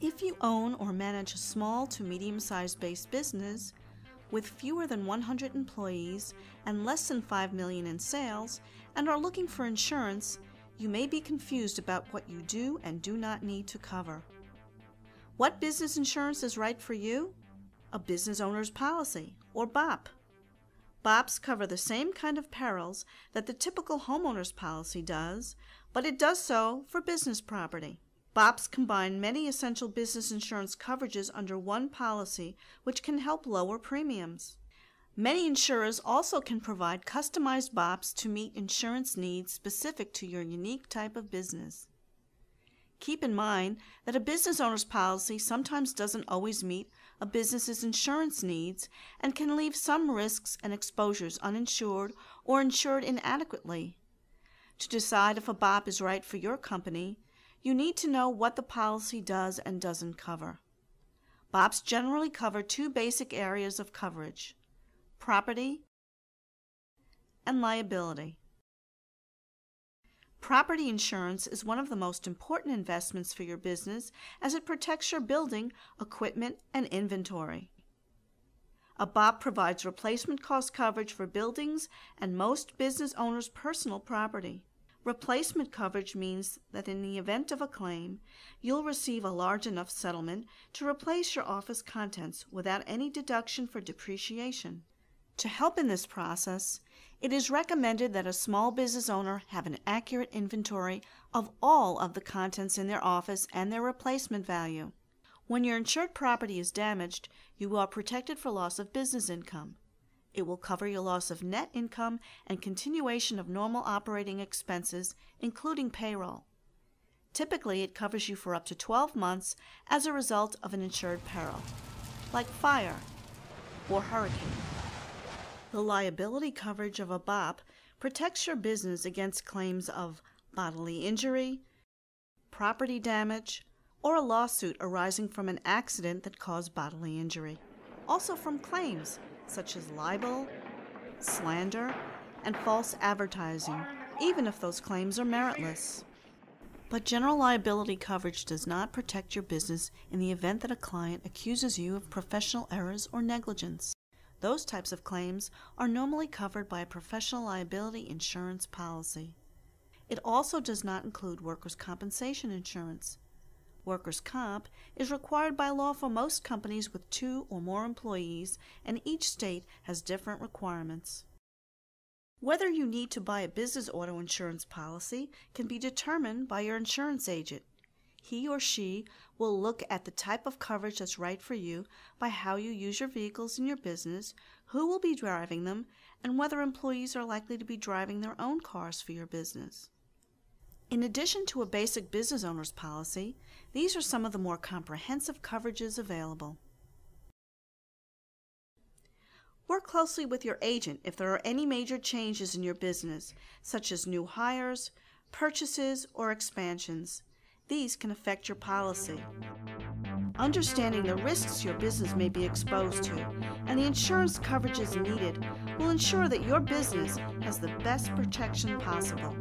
If you own or manage a small to medium sized based business with fewer than 100 employees and less than 5 million in sales and are looking for insurance, you may be confused about what you do and do not need to cover. What business insurance is right for you? A business owner's policy or BOP. BOPs cover the same kind of perils that the typical homeowner's policy does, but it does so for business property. BOPs combine many essential business insurance coverages under one policy, which can help lower premiums. Many insurers also can provide customized BOPs to meet insurance needs specific to your unique type of business. Keep in mind that a business owner's policy sometimes doesn't always meet a business's insurance needs and can leave some risks and exposures uninsured or insured inadequately. To decide if a BOP is right for your company, you need to know what the policy does and doesn't cover. BOPs generally cover two basic areas of coverage property and liability. Property insurance is one of the most important investments for your business as it protects your building, equipment, and inventory. A BOP provides replacement cost coverage for buildings and most business owners' personal property. Replacement coverage means that in the event of a claim, you'll receive a large enough settlement to replace your office contents without any deduction for depreciation. To help in this process, it is recommended that a small business owner have an accurate inventory of all of the contents in their office and their replacement value. When your insured property is damaged, you are protected for loss of business income. It will cover your loss of net income and continuation of normal operating expenses, including payroll. Typically, it covers you for up to 12 months as a result of an insured peril, like fire or hurricane. The liability coverage of a BOP protects your business against claims of bodily injury, property damage, or a lawsuit arising from an accident that caused bodily injury. Also from claims such as libel, slander, and false advertising, even if those claims are meritless. But general liability coverage does not protect your business in the event that a client accuses you of professional errors or negligence. Those types of claims are normally covered by a professional liability insurance policy. It also does not include workers' compensation insurance. Workers' comp is required by law for most companies with two or more employees, and each state has different requirements. Whether you need to buy a business auto insurance policy can be determined by your insurance agent. He or she will look at the type of coverage that's right for you by how you use your vehicles in your business, who will be driving them, and whether employees are likely to be driving their own cars for your business. In addition to a basic business owner's policy, these are some of the more comprehensive coverages available. Work closely with your agent if there are any major changes in your business, such as new hires, purchases, or expansions. These can affect your policy. Understanding the risks your business may be exposed to and the insurance coverages needed will ensure that your business has the best protection possible.